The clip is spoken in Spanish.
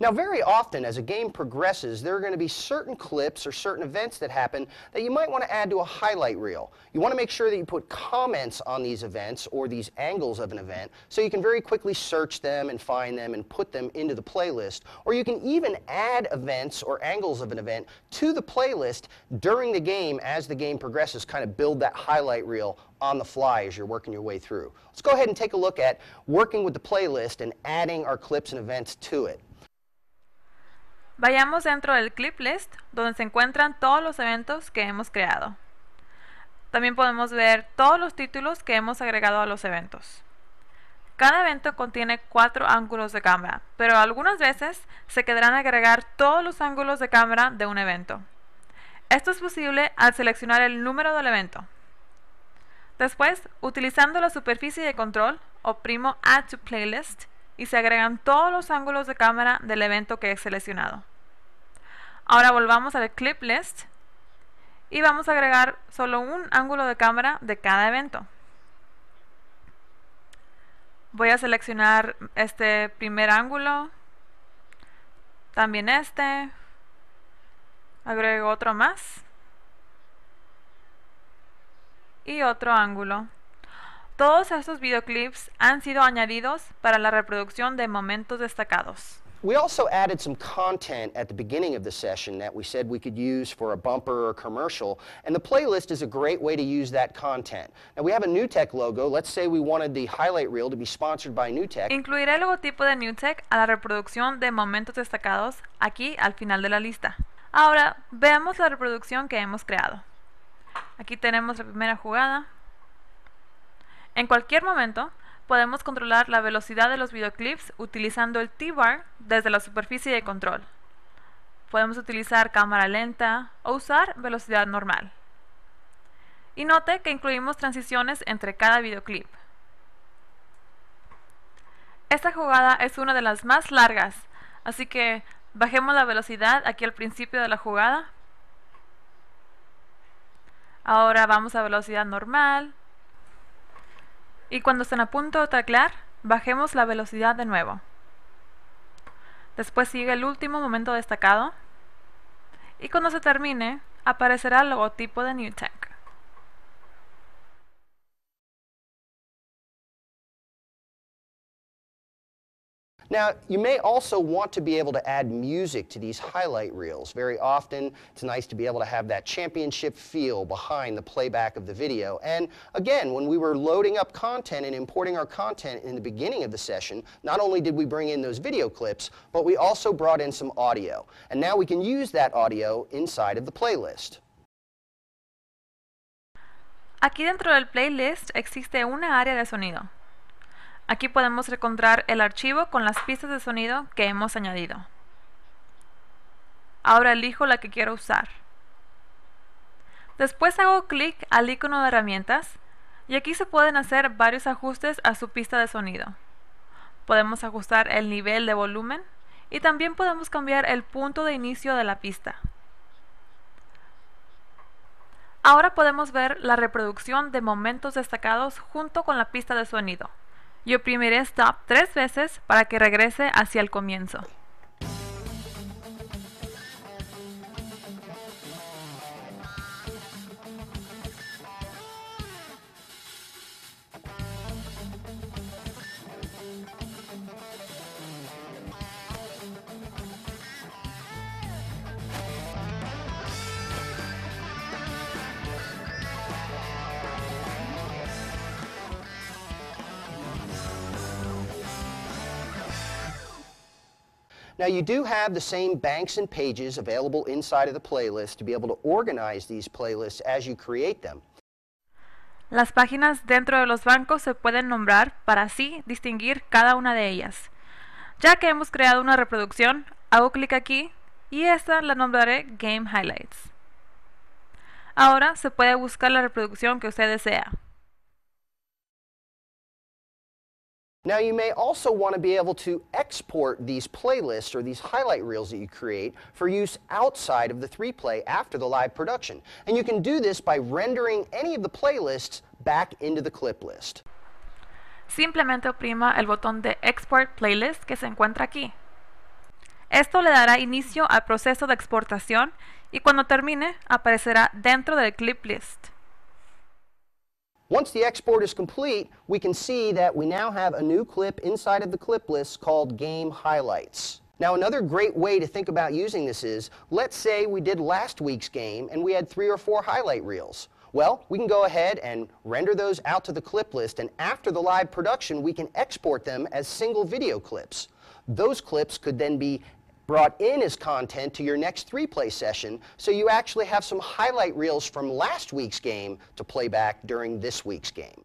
Now, very often as a game progresses, there are going to be certain clips or certain events that happen that you might want to add to a highlight reel. You want to make sure that you put comments on these events or these angles of an event so you can very quickly search them and find them and put them into the playlist. Or you can even add events or angles of an event to the playlist during the game as the game progresses, kind of build that highlight reel on the fly as you're working your way through. Let's go ahead and take a look at working with the playlist and adding our clips and events to it. Vayamos dentro del clip list donde se encuentran todos los eventos que hemos creado. También podemos ver todos los títulos que hemos agregado a los eventos. Cada evento contiene cuatro ángulos de cámara, pero algunas veces se quedarán agregar todos los ángulos de cámara de un evento. Esto es posible al seleccionar el número del evento. Después, utilizando la superficie de control, oprimo Add to Playlist y se agregan todos los ángulos de cámara del evento que he seleccionado. Ahora volvamos al clip list y vamos a agregar solo un ángulo de cámara de cada evento. Voy a seleccionar este primer ángulo, también este, agrego otro más y otro ángulo. Todos estos videoclips han sido añadidos para la reproducción de momentos destacados. We also added some content at the beginning of the session that we said we could use for a bumper or commercial, and the playlist is a great way to use that content. Now we have a NewTek logo. Let's say we wanted the highlight reel to be sponsored by NewTek. Incluiré el logotipo de NewTek a la reproducción de momentos destacados aquí al final de la lista. Ahora veamos la reproducción que hemos creado. Aquí tenemos la primera jugada. En cualquier momento, podemos controlar la velocidad de los videoclips utilizando el T-bar desde la superficie de control. Podemos utilizar cámara lenta o usar velocidad normal. Y note que incluimos transiciones entre cada videoclip. Esta jugada es una de las más largas, así que bajemos la velocidad aquí al principio de la jugada. Ahora vamos a velocidad normal y cuando estén a punto de teclear, bajemos la velocidad de nuevo. Después sigue el último momento destacado y cuando se termine, aparecerá el logotipo de NewTek. Now, you may also want to be able to add music to these highlight reels. Very often, it's nice to be able to have that championship feel behind the playback of the video. And again, when we were loading up content and importing our content in the beginning of the session, not only did we bring in those video clips, but we also brought in some audio. And now we can use that audio inside of the playlist. Aquí dentro del playlist existe una área de sonido. Aquí podemos encontrar el archivo con las pistas de sonido que hemos añadido. Ahora elijo la que quiero usar. Después hago clic al icono de herramientas y aquí se pueden hacer varios ajustes a su pista de sonido. Podemos ajustar el nivel de volumen y también podemos cambiar el punto de inicio de la pista. Ahora podemos ver la reproducción de momentos destacados junto con la pista de sonido. Yo oprimiré Stop tres veces para que regrese hacia el comienzo. Now you do have the same banks and pages available inside of the playlist to be able to organize these playlists as you create them. Las páginas dentro de los bancos se pueden nombrar para así distinguir cada una de ellas. Ya que hemos creado una reproducción, hago clic aquí y esta la nombraré Game Highlights. Ahora se puede buscar la reproducción que usted desea. Now you may also want to be able to export these playlists or these highlight reels that you create for use outside of the three play after the live production. And you can do this by rendering any of the playlists back into the clip list. Simplemente oprima el botón de Export Playlist que se encuentra aquí. Esto le dará inicio al proceso de exportación y cuando termine aparecerá dentro del clip list. Once the export is complete, we can see that we now have a new clip inside of the clip list called Game Highlights. Now another great way to think about using this is, let's say we did last week's game and we had three or four highlight reels. Well, we can go ahead and render those out to the clip list and after the live production we can export them as single video clips. Those clips could then be brought in as content to your next three-play session, so you actually have some highlight reels from last week's game to play back during this week's game.